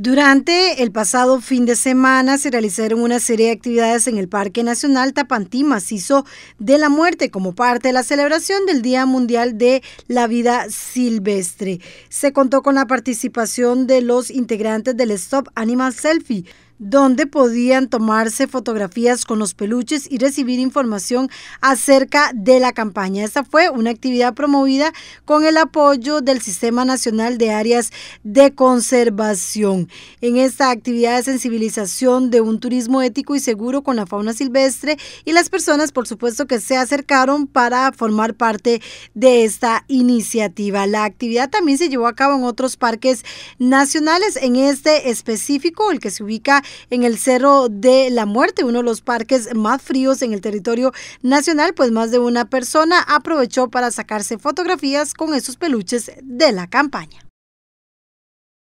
Durante el pasado fin de semana se realizaron una serie de actividades en el Parque Nacional Tapantí Macizo de la Muerte como parte de la celebración del Día Mundial de la Vida Silvestre. Se contó con la participación de los integrantes del Stop Animal Selfie, donde podían tomarse fotografías con los peluches y recibir información acerca de la campaña. Esta fue una actividad promovida con el apoyo del Sistema Nacional de Áreas de Conservación. En esta actividad de sensibilización de un turismo ético y seguro con la fauna silvestre y las personas, por supuesto, que se acercaron para formar parte de esta iniciativa. La actividad también se llevó a cabo en otros parques nacionales, en este específico, el que se ubica en el Cerro de la Muerte, uno de los parques más fríos en el territorio nacional, pues más de una persona aprovechó para sacarse fotografías con esos peluches de la campaña.